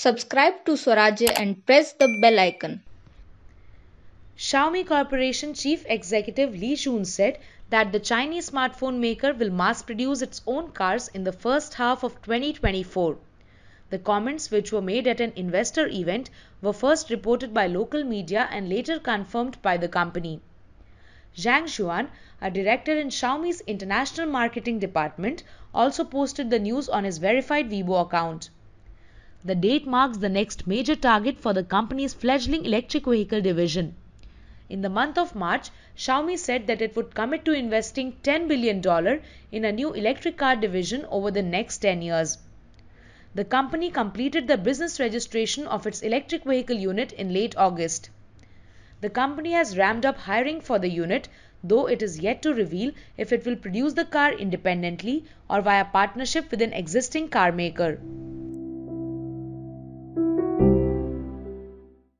Subscribe to Swarajya and press the bell icon. Xiaomi Corporation Chief Executive Li Jun said that the Chinese smartphone maker will mass produce its own cars in the first half of 2024. The comments, which were made at an investor event, were first reported by local media and later confirmed by the company. Zhang Xuan, a director in Xiaomi's international marketing department, also posted the news on his verified Weibo account. The date marks the next major target for the company's fledgling electric vehicle division. In the month of March, Xiaomi said that it would commit to investing $10 billion in a new electric car division over the next 10 years. The company completed the business registration of its electric vehicle unit in late August. The company has ramped up hiring for the unit, though it is yet to reveal if it will produce the car independently or via partnership with an existing car maker.